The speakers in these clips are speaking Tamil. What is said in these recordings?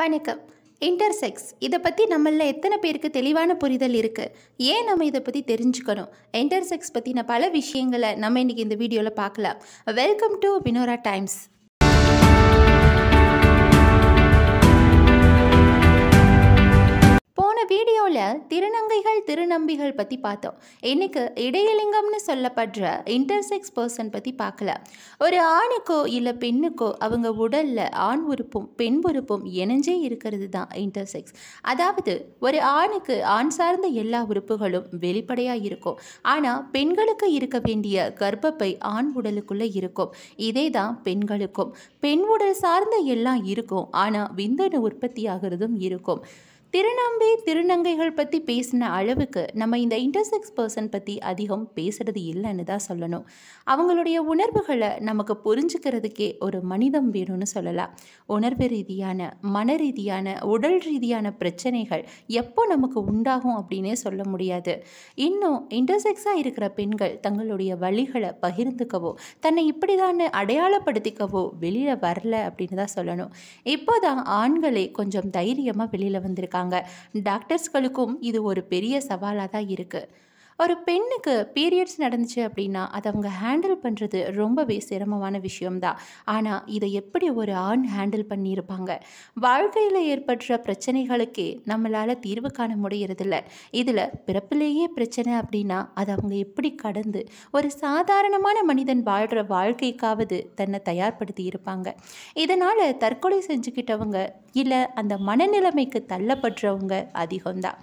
வணக்கம் இன்டர்செக்ஸ் இதை பற்றி நம்மளில் எத்தனை பேருக்கு தெளிவான புரிதல் இருக்குது ஏன் நம்ம இதை பற்றி தெரிஞ்சுக்கணும் இன்டர்செக்ஸ் பற்றின பல விஷயங்களை நம்ம இன்றைக்கி இந்த வீடியோவில் பார்க்கலாம் வெல்கம் டு வினோரா டைம்ஸ் வீடியோவில் திருநங்கைகள் திருநம்பிகள் பற்றி பார்த்தோம் இன்றைக்கு இடையலிங்கம்னு சொல்லப்படுற இன்டர்செக்ஸ் பர்சன் பற்றி பார்க்கல ஒரு ஆணுக்கோ இல்லை பெண்ணுக்கோ அவங்க உடலில் ஆண் உறுப்பும் பெண் உறுப்பும் இணைஞ்சே இருக்கிறது தான் இன்டர்செக்ஸ் அதாவது ஒரு ஆணுக்கு ஆண் சார்ந்த எல்லா உறுப்புகளும் வெளிப்படையாக இருக்கும் ஆனால் பெண்களுக்கு இருக்க வேண்டிய கர்ப்பப்பை ஆண் உடலுக்குள்ளே இருக்கும் இதே தான் பெண்களுக்கும் பெண் உடல் சார்ந்த எல்லாம் இருக்கும் ஆனால் விந்தணு உற்பத்தி இருக்கும் திருநம்பி திருநங்கைகள் பற்றி பேசின அளவுக்கு நம்ம இந்த இன்டர்செக்ஸ் பர்சன் பற்றி அதிகம் பேசுகிறது இல்லைன்னு தான் சொல்லணும் அவங்களுடைய உணர்வுகளை நமக்கு புரிஞ்சுக்கிறதுக்கே ஒரு மனிதம் வேணும்னு சொல்லலாம் உணர்வு ரீதியான மன ரீதியான உடல் ரீதியான பிரச்சனைகள் எப்போ நமக்கு உண்டாகும் அப்படின்னே சொல்ல முடியாது இன்னும் இன்டர்செக்ஸாக இருக்கிற பெண்கள் தங்களுடைய வழிகளை பகிர்ந்துக்கவோ தன்னை இப்படி தான் அடையாளப்படுத்திக்கவோ வெளியில் வரல அப்படின்னு தான் சொல்லணும் இப்போ தான் ஆண்களே கொஞ்சம் தைரியமாக வெளியில் வந்திருக்காங்க இருக்காங்க டாக்டர்ஸ்களுக்கும் இது ஒரு பெரிய சவாலாக தான் இருக்குது ஒரு பெண்ணுக்கு பீரியட்ஸ் நடந்துச்சு அப்படின்னா அதை அவங்க ஹேண்டில் பண்ணுறது ரொம்பவே சிரமமான விஷயம்தான் ஆனால் இதை எப்படி ஒரு ஆண் ஹேண்டில் பண்ணியிருப்பாங்க வாழ்க்கையில் ஏற்படுற பிரச்சனைகளுக்கே நம்மளால் தீர்வு காண முடியறதில்ல இதில் பிறப்பிலேயே பிரச்சனை அப்படின்னா அதை அவங்க எப்படி கடந்து ஒரு சாதாரணமான மனிதன் வாழ்கிற வாழ்க்கைக்காவது தன்னை தயார்படுத்தி இருப்பாங்க இதனால் தற்கொலை செஞ்சுக்கிட்டவங்க இல்லை அந்த மனநிலைமைக்கு தள்ளப்படுறவங்க அதிகம்தான்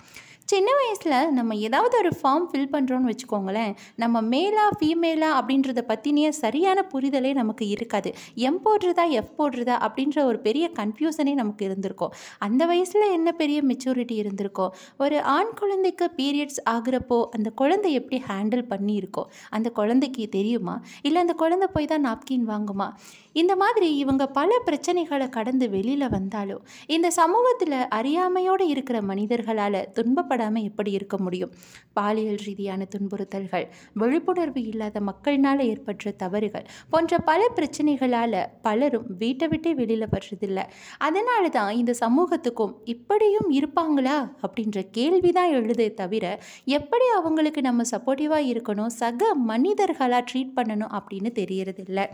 சின்ன வயசில் நம்ம ஏதாவது ஒரு ஃபார்ம் ஃபில் பண்ணுறோன்னு வச்சுக்கோங்களேன் நம்ம மேலா ஃபீமேலா அப்படின்றத பற்றினே சரியான புரிதலே நமக்கு இருக்காது எம் போடுறதா எஃப் போடுறதா அப்படின்ற ஒரு பெரிய கன்ஃபியூசனே நமக்கு இருந்திருக்கும் அந்த வயசில் என்ன பெரிய மெச்சூரிட்டி இருந்திருக்கோ ஒரு ஆண் குழந்தைக்கு பீரியட்ஸ் ஆகுறப்போ அந்த குழந்தை எப்படி ஹேண்டில் பண்ணியிருக்கோம் அந்த குழந்தைக்கு தெரியுமா இல்லை அந்த குழந்தை போய் தான் நாப்கின் வாங்குமா இந்த மாதிரி இவங்க பல பிரச்சனைகளை கடந்து வெளியில் வந்தாலும் இந்த சமூகத்தில் அறியாமையோடு இருக்கிற மனிதர்களால் துன்பப்பட கஷ்டப்படாமல் எப்படி இருக்க முடியும் பாலியல் ரீதியான துன்புறுத்தல்கள் விழிப்புணர்வு இல்லாத மக்களினால் ஏற்பட்ட தவறுகள் போன்ற பல பிரச்சனைகளால் பலரும் வீட்டை விட்டே வெளியில் வர்றதில்லை அதனால தான் இந்த சமூகத்துக்கும் இப்படியும் இருப்பாங்களா அப்படின்ற கேள்வி தான் எழுதே தவிர எப்படி அவங்களுக்கு நம்ம சப்போர்ட்டிவாக இருக்கணும் சக மனிதர்களாக ட்ரீட் பண்ணணும் அப்படின்னு தெரியறதில்லை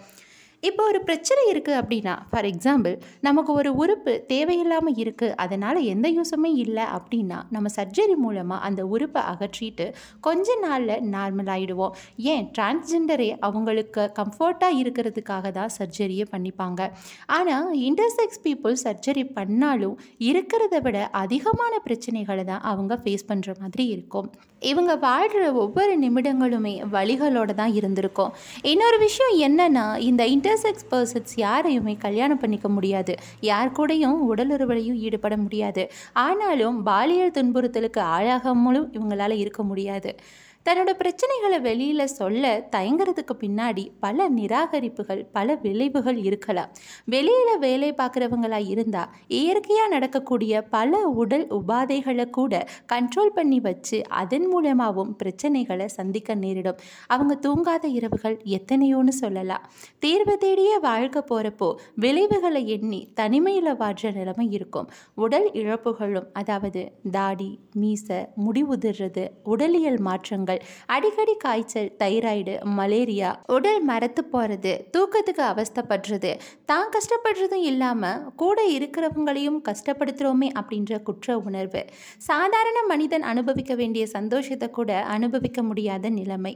இப்போ ஒரு பிரச்சனை இருக்குது அப்படின்னா ஃபார் எக்ஸாம்பிள் நமக்கு ஒரு உறுப்பு தேவையில்லாமல் இருக்குது அதனால் எந்த யூஸுமே இல்லை அப்படின்னா நம்ம சர்ஜரி மூலமாக அந்த உறுப்பை அகற்றிட்டு கொஞ்ச நாளில் நார்மல் ஆகிடுவோம் ஏன் டிரான்ஸ்ஜெண்டரே அவங்களுக்கு கம்ஃபர்ட்டாக இருக்கிறதுக்காக தான் சர்ஜரியை பண்ணிப்பாங்க ஆனால் இன்டர்செக்ஸ் பீப்புள் சர்ஜரி பண்ணாலும் இருக்கிறத விட அதிகமான பிரச்சனைகளை தான் அவங்க ஃபேஸ் பண்ணுற மாதிரி இருக்கும் இவங்க வாழ்கிற ஒவ்வொரு நிமிடங்களுமே வழிகளோடு தான் இருந்திருக்கும் இன்னொரு விஷயம் என்னென்னா இந்த இன்டர் இன்டர்செக்ஸ் பர்சன்ஸ் யாரையுமே கல்யாணம் பண்ணிக்க முடியாது யார் கூடயும் உடலுறவலையும் ஈடுபட முடியாது ஆனாலும் பாலியல் துன்புறுத்தலுக்கு ஆளாகாமலும் இவங்களால் இருக்க முடியாது தன்னோட பிரச்சனைகளை வெளியில் சொல்ல தயங்குறதுக்கு பின்னாடி பல நிராகரிப்புகள் பல விளைவுகள் இருக்கலாம் வெளியில் வேலை பார்க்குறவங்களாக இருந்தால் இயற்கையாக நடக்கக்கூடிய பல உடல் உபாதைகளை கூட கண்ட்ரோல் பண்ணி வச்சு அதன் மூலமாகவும் பிரச்சனைகளை சந்திக்க நேரிடும் அவங்க தூங்காத இரவுகள் எத்தனையோன்னு சொல்லலாம் தேர்வு தேடிய வாழ்க்கை போகிறப்போ விளைவுகளை எண்ணி தனிமையில் வாடுற நிலைமை இருக்கும் உடல் இழப்புகளும் அதாவது தாடி மீச முடிவுதிர்றது உடலியல் மாற்றங்கள் காரணங்கள் அடிக்கடி காய்ச்சல் தைராய்டு மலேரியா உடல் மரத்து போகிறது தூக்கத்துக்கு அவஸ்தப்படுறது தான் கஷ்டப்படுறதும் இல்லாமல் கூட இருக்கிறவங்களையும் கஷ்டப்படுத்துகிறோமே அப்படின்ற குற்ற உணர்வு சாதாரண மனிதன் அனுபவிக்க வேண்டிய சந்தோஷத்தை கூட அனுபவிக்க முடியாத நிலைமை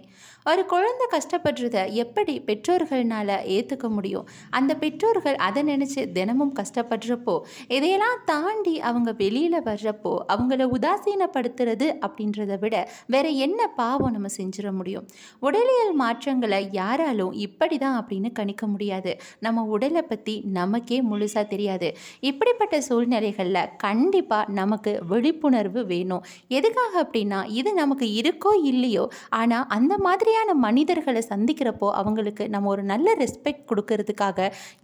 ஒரு குழந்தை கஷ்டப்படுறத எப்படி பெற்றோர்களால் ஏற்றுக்க முடியும் அந்த பெற்றோர்கள் அதை நினச்சி தினமும் கஷ்டப்படுறப்போ இதையெல்லாம் தாண்டி அவங்க வெளியில் வர்றப்போ அவங்கள உதாசீனப்படுத்துறது அப்படின்றத விட வேற என்ன பாவம் நம்ம செஞ்சிட முடியும் உடலியல் மாற்றங்களை யாராலும் இப்படி தான் அப்படின்னு கணிக்க முடியாது நம்ம உடலை பற்றி நமக்கே முழுசாக தெரியாது இப்படிப்பட்ட சூழ்நிலைகளில் கண்டிப்பாக நமக்கு விழிப்புணர்வு வேணும் எதுக்காக அப்படின்னா இது நமக்கு இருக்கோ இல்லையோ ஆனால் அந்த மாதிரியான மனிதர்களை சந்திக்கிறப்போ அவங்களுக்கு நம்ம ஒரு நல்ல ரெஸ்பெக்ட் கொடுக்கறதுக்காக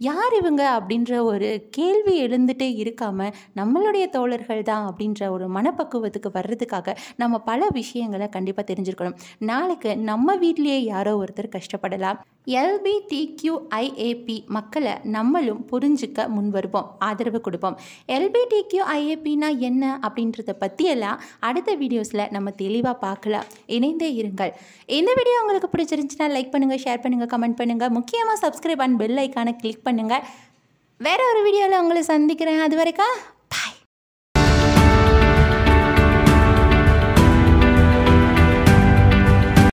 யார் இவங்க அப்படின்ற ஒரு கேள்வி எழுந்துகிட்டே இருக்காமல் நம்மளுடைய தோழர்கள் தான் அப்படின்ற ஒரு மனப்பக்குவத்துக்கு வர்றதுக்காக நம்ம பல விஷயங்களை கண்டிப்பாக தெரிஞ்சு தெரிஞ்சிருக்கணும் நாளைக்கு நம்ம வீட்லேயே யாரோ ஒருத்தர் கஷ்டப்படலாம் எல்பிடிக்யூஐஏபி மக்களை நம்மளும் புரிஞ்சிக்க முன்வருவோம் ஆதரவு கொடுப்போம் எல்பிடிக்யூஐஏபினா என்ன அப்படின்றத பற்றியெல்லாம் அடுத்த வீடியோஸில் நம்ம தெளிவாக பார்க்கலாம் இணைந்தே இருங்கள் இந்த வீடியோ உங்களுக்கு பிடிச்சிருந்துச்சுன்னா லைக் பண்ணுங்கள் ஷேர் பண்ணுங்கள் கமெண்ட் பண்ணுங்கள் முக்கியமாக சப்ஸ்கிரைப் அண்ட் பெல் ஐக்கானை கிளிக் பண்ணுங்கள் வேறு ஒரு வீடியோவில் உங்களை சந்திக்கிறேன் அது வரைக்கும்